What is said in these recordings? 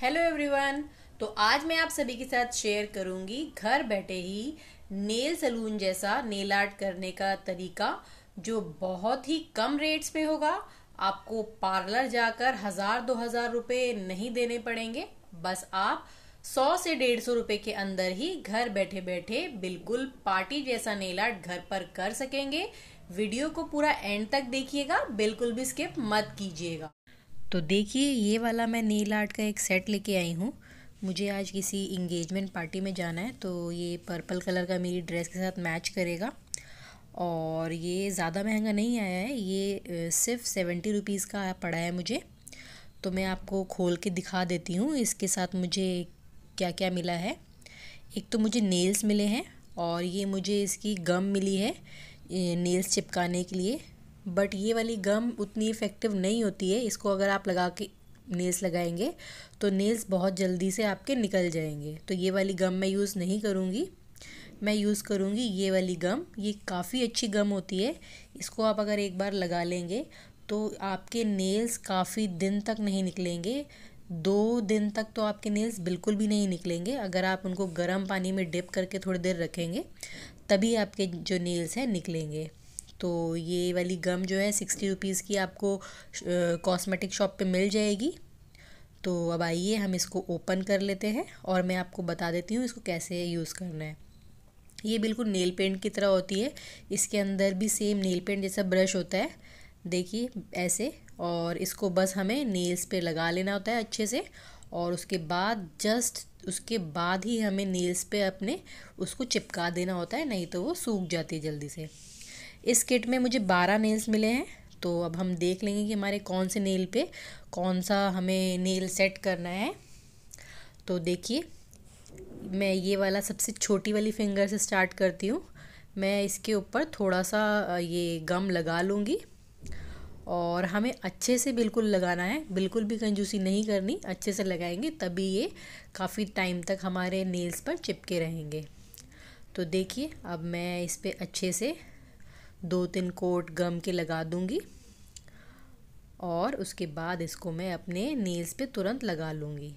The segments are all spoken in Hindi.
हेलो एवरीवन तो आज मैं आप सभी के साथ शेयर करूंगी घर बैठे ही नेल सलून जैसा नेल आर्ट करने का तरीका जो बहुत ही कम रेट्स पे होगा आपको पार्लर जाकर हजार दो हजार रुपये नहीं देने पड़ेंगे बस आप सौ से डेढ़ सौ रुपये के अंदर ही घर बैठे बैठे बिल्कुल पार्टी जैसा नेल आर्ट घर पर कर सकेंगे वीडियो को पूरा एंड तक देखिएगा बिल्कुल भी स्किप मत कीजिएगा तो देखिए ये वाला मैं नील आर्ट का एक सेट लेके आई हूँ मुझे आज किसी इंगेजमेंट पार्टी में जाना है तो ये पर्पल कलर का मेरी ड्रेस के साथ मैच करेगा और ये ज़्यादा महंगा नहीं आया है ये सिर्फ सेवेंटी रुपीज़ का पड़ा है मुझे तो मैं आपको खोल के दिखा देती हूँ इसके साथ मुझे क्या क्या मिला है एक तो मुझे नेल्स मिले हैं और ये मुझे इसकी गम मिली है नेल्स चिपकाने के लिए बट ये वाली गम उतनी इफ़ेक्टिव नहीं होती है इसको अगर आप लगा के नेल्स लगाएंगे तो नेल्स बहुत जल्दी से आपके निकल जाएंगे तो ये वाली गम मैं यूज़ नहीं करूँगी मैं यूज़ करूँगी ये वाली गम ये काफ़ी अच्छी गम होती है इसको आप अगर एक बार लगा लेंगे तो आपके नेल्स काफ़ी दिन तक नहीं निकलेंगे दो दिन तक तो आपके नेल्स बिल्कुल भी नहीं निकलेंगे अगर आप उनको गर्म पानी में डिप करके थोड़ी देर रखेंगे तभी आपके जो नेल्स हैं निकलेंगे तो ये वाली गम जो है सिक्सटी रुपीज़ की आपको कॉस्मेटिक शॉप पे मिल जाएगी तो अब आइए हम इसको ओपन कर लेते हैं और मैं आपको बता देती हूँ इसको कैसे यूज़ करना है ये बिल्कुल नेल पेंट की तरह होती है इसके अंदर भी सेम नेल पेंट जैसा ब्रश होता है देखिए ऐसे और इसको बस हमें नेल्स पे लगा लेना होता है अच्छे से और उसके बाद जस्ट उसके बाद ही हमें नेल्स पे अपने उसको चिपका देना होता है नहीं तो वो सूख जाती है जल्दी से इस किट में मुझे बारह नेल्स मिले हैं तो अब हम देख लेंगे कि हमारे कौन से नेल पे कौन सा हमें नेल सेट करना है तो देखिए मैं ये वाला सबसे छोटी वाली फिंगर से स्टार्ट करती हूँ मैं इसके ऊपर थोड़ा सा ये गम लगा लूँगी और हमें अच्छे से बिल्कुल लगाना है बिल्कुल भी कंजूसी नहीं करनी अच्छे से लगाएंगे तभी ये काफ़ी टाइम तक हमारे नेल्स पर चिपके रहेंगे तो देखिए अब मैं इस पर अच्छे से दो तीन कोट गम के लगा दूँगी और उसके बाद इसको मैं अपने नील्स पे तुरंत लगा लूँगी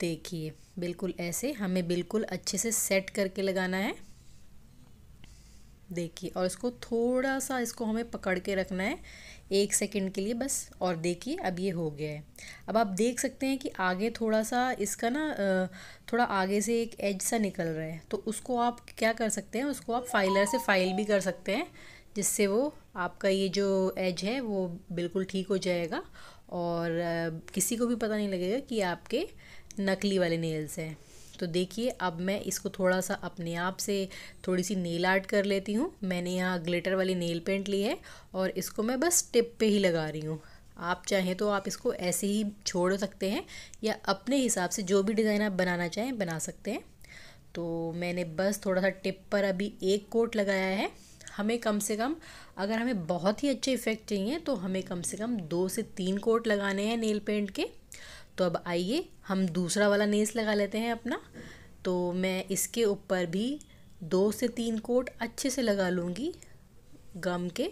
देखिए बिल्कुल ऐसे हमें बिल्कुल अच्छे से सेट करके लगाना है देखिए और इसको थोड़ा सा इसको हमें पकड़ के रखना है एक सेकंड के लिए बस और देखिए अब ये हो गया है अब आप देख सकते हैं कि आगे थोड़ा सा इसका ना थोड़ा आगे से एक एज सा निकल रहा है तो उसको आप क्या कर सकते हैं उसको आप फाइलर से फाइल भी कर सकते हैं जिससे वो आपका ये जो एज है वो बिल्कुल ठीक हो जाएगा और किसी को भी पता नहीं लगेगा कि आपके नकली वाले नेल्स हैं तो देखिए अब मैं इसको थोड़ा सा अपने आप से थोड़ी सी नेल आर्ट कर लेती हूँ मैंने यहाँ ग्लिटर वाली नेल पेंट ली है और इसको मैं बस टिप पे ही लगा रही हूँ आप चाहें तो आप इसको ऐसे ही छोड़ सकते हैं या अपने हिसाब से जो भी डिज़ाइन आप बनाना चाहें बना सकते हैं तो मैंने बस थोड़ा सा टिप पर अभी एक कोट लगाया है हमें कम से कम अगर हमें बहुत ही अच्छे इफ़ेक्ट चाहिए तो हमें कम से कम दो से तीन कोट लगाने हैं नेल पेंट के तो अब आइए हम दूसरा वाला नेस लगा लेते हैं अपना तो मैं इसके ऊपर भी दो से तीन कोट अच्छे से लगा लूँगी गम के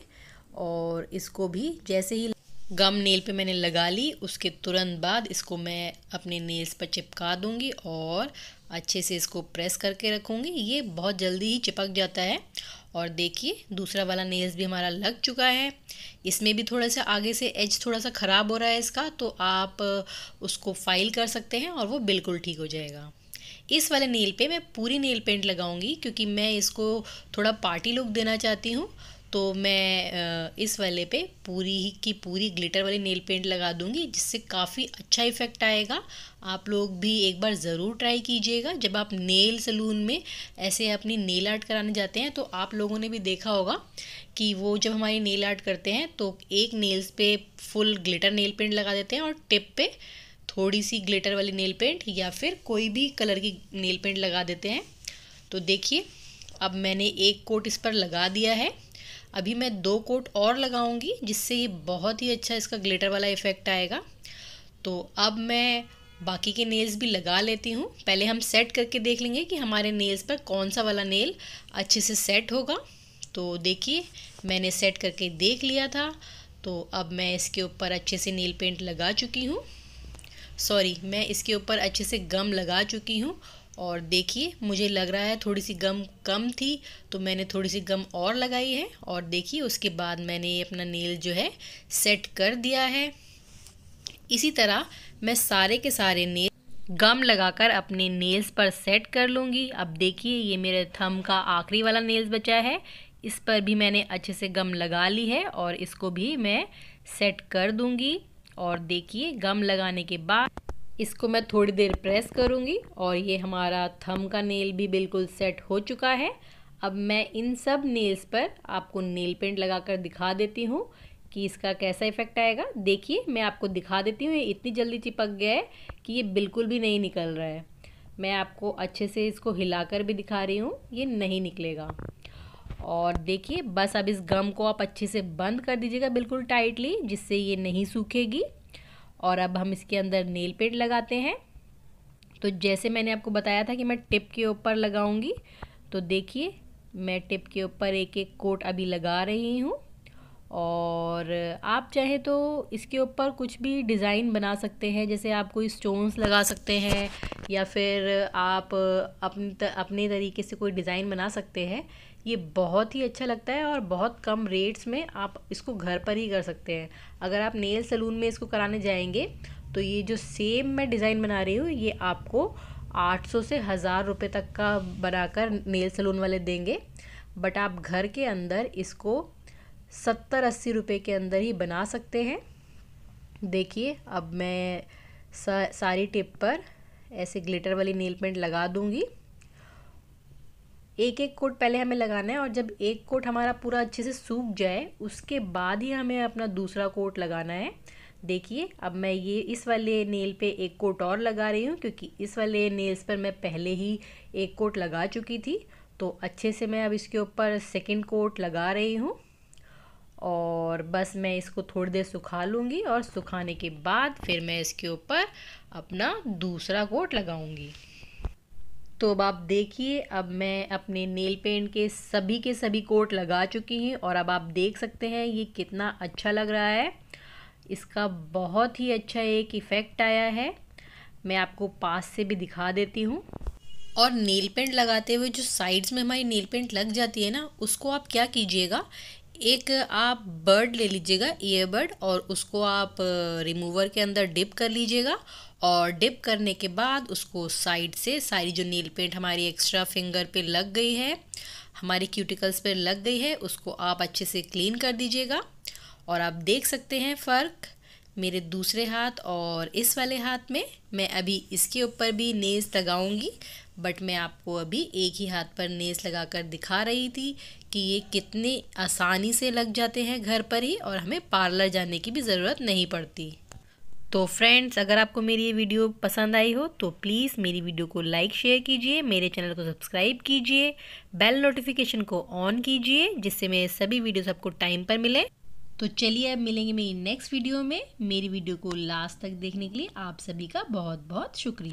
और इसको भी जैसे ही गम नेल पे मैंने लगा ली उसके तुरंत बाद इसको मैं अपने नेल्स पर चिपका दूँगी और अच्छे से इसको प्रेस करके रखूँगी ये बहुत जल्दी ही चिपक जाता है और देखिए दूसरा वाला नेल्स भी हमारा लग चुका है इसमें भी थोड़ा सा आगे से एज थोड़ा सा ख़राब हो रहा है इसका तो आप उसको फाइल कर सकते हैं और वो बिल्कुल ठीक हो जाएगा इस वाले नेल पे मैं पूरी नेल पेंट लगाऊंगी क्योंकि मैं इसको थोड़ा पार्टी लुक देना चाहती हूँ तो मैं इस वाले पे पूरी ही की पूरी ग्लिटर वाली नेल पेंट लगा दूँगी जिससे काफ़ी अच्छा इफ़ेक्ट आएगा आप लोग भी एक बार ज़रूर ट्राई कीजिएगा जब आप नेल सलून में ऐसे अपनी नेल आर्ट कराने जाते हैं तो आप लोगों ने भी देखा होगा कि वो जब हमारी नेल आर्ट करते हैं तो एक नेल्स पे फुल ग्लिटर नेल पेंट लगा देते हैं और टिप पे थोड़ी सी ग्लिटर वाली नेल पेंट या फिर कोई भी कलर की नेल पेंट लगा देते हैं तो देखिए अब मैंने एक कोट इस पर लगा दिया है अभी मैं दो कोट और लगाऊंगी जिससे ये बहुत ही अच्छा इसका ग्लिटर वाला इफ़ेक्ट आएगा तो अब मैं बाकी के नेल्स भी लगा लेती हूँ पहले हम सेट करके देख लेंगे कि हमारे नेल्स पर कौन सा वाला नेल अच्छे से सेट होगा तो देखिए मैंने सेट करके देख लिया था तो अब मैं इसके ऊपर अच्छे से नेल पेंट लगा चुकी हूँ सॉरी मैं इसके ऊपर अच्छे से गम लगा चुकी हूँ और देखिए मुझे लग रहा है थोड़ी सी गम कम थी तो मैंने थोड़ी सी गम और लगाई है और देखिए उसके बाद मैंने ये अपना नेल जो है सेट कर दिया है इसी तरह मैं सारे के सारे नेल गम लगाकर अपने नेल्स पर सेट कर लूँगी अब देखिए ये मेरे थम का आखिरी वाला नेल्स बचा है इस पर भी मैंने अच्छे से गम लगा ली है और इसको भी मैं सेट कर दूँगी और देखिए गम लगाने के बाद इसको मैं थोड़ी देर प्रेस करूँगी और ये हमारा थम का नेल भी बिल्कुल सेट हो चुका है अब मैं इन सब नेल्स पर आपको नेल पेंट लगा कर दिखा देती हूँ कि इसका कैसा इफ़ेक्ट आएगा देखिए मैं आपको दिखा देती हूँ ये इतनी जल्दी चिपक गया है कि ये बिल्कुल भी नहीं निकल रहा है मैं आपको अच्छे से इसको हिलाकर भी दिखा रही हूँ ये नहीं निकलेगा और देखिए बस अब इस गम को आप अच्छे से बंद कर दीजिएगा बिल्कुल टाइटली जिससे ये नहीं सूखेगी और अब हम इसके अंदर नेल पेंट लगाते हैं तो जैसे मैंने आपको बताया था कि मैं टिप के ऊपर लगाऊंगी तो देखिए मैं टिप के ऊपर एक एक कोट अभी लगा रही हूँ और आप चाहे तो इसके ऊपर कुछ भी डिज़ाइन बना सकते हैं जैसे आप कोई स्टोन्स लगा सकते हैं या फिर आप अपने अपने तरीके से कोई डिज़ाइन बना सकते हैं ये बहुत ही अच्छा लगता है और बहुत कम रेट्स में आप इसको घर पर ही कर सकते हैं अगर आप नेल सलून में इसको कराने जाएंगे तो ये जो सेम मैं डिज़ाइन बना रही हूँ ये आपको 800 से हज़ार रुपये तक का बनाकर नेल सलून वाले देंगे बट आप घर के अंदर इसको सत्तर अस्सी रुपये के अंदर ही बना सकते हैं देखिए अब मैं सा, सारी टिप पर ऐसे ग्लिटर वाली नेल पेंट लगा दूँगी एक एक कोट पहले हमें लगाना है और जब एक कोट हमारा पूरा अच्छे से सूख जाए उसके बाद ही हमें अपना दूसरा कोट लगाना है देखिए अब मैं ये इस वाले नेल पे एक कोट और लगा रही हूँ क्योंकि इस वाले नेल्स पर मैं पहले ही एक कोट लगा चुकी थी तो अच्छे से मैं अब इसके ऊपर सेकेंड कोट लगा रही हूँ और बस मैं इसको थोड़ी देर सुखा लूँगी और सुखाने के बाद फिर मैं इसके ऊपर अपना दूसरा कोट लगाऊँगी तो अब आप देखिए अब मैं अपने नेल पेंट के सभी के सभी कोट लगा चुकी हूँ और अब आप देख सकते हैं ये कितना अच्छा लग रहा है इसका बहुत ही अच्छा एक इफ़ेक्ट आया है मैं आपको पास से भी दिखा देती हूँ और नेल पेंट लगाते हुए जो साइड्स में हमारी नेल पेंट लग जाती है ना उसको आप क्या कीजिएगा एक आप बर्ड ले लीजिएगा ईयरबर्ड और उसको आप रिमूवर के अंदर डिप कर लीजिएगा और डिप करने के बाद उसको साइड से सारी जो नील पेंट हमारी एक्स्ट्रा फिंगर पे लग गई है हमारी क्यूटिकल्स पे लग गई है उसको आप अच्छे से क्लीन कर दीजिएगा और आप देख सकते हैं फ़र्क मेरे दूसरे हाथ और इस वाले हाथ में मैं अभी इसके ऊपर भी नेज़ लगाऊंगी बट मैं आपको अभी एक ही हाथ पर नेस लगा कर दिखा रही थी कि ये कितने आसानी से लग जाते हैं घर पर ही और हमें पार्लर जाने की भी ज़रूरत नहीं पड़ती तो फ्रेंड्स अगर आपको मेरी ये वीडियो पसंद आई हो तो प्लीज़ मेरी वीडियो को लाइक शेयर कीजिए मेरे चैनल को सब्सक्राइब कीजिए बेल नोटिफिकेशन को ऑन कीजिए जिससे मेरे सभी वीडियोस आपको टाइम पर मिले तो चलिए अब मिलेंगे मेरी नेक्स्ट वीडियो में मेरी वीडियो को लास्ट तक देखने के लिए आप सभी का बहुत बहुत शुक्रिया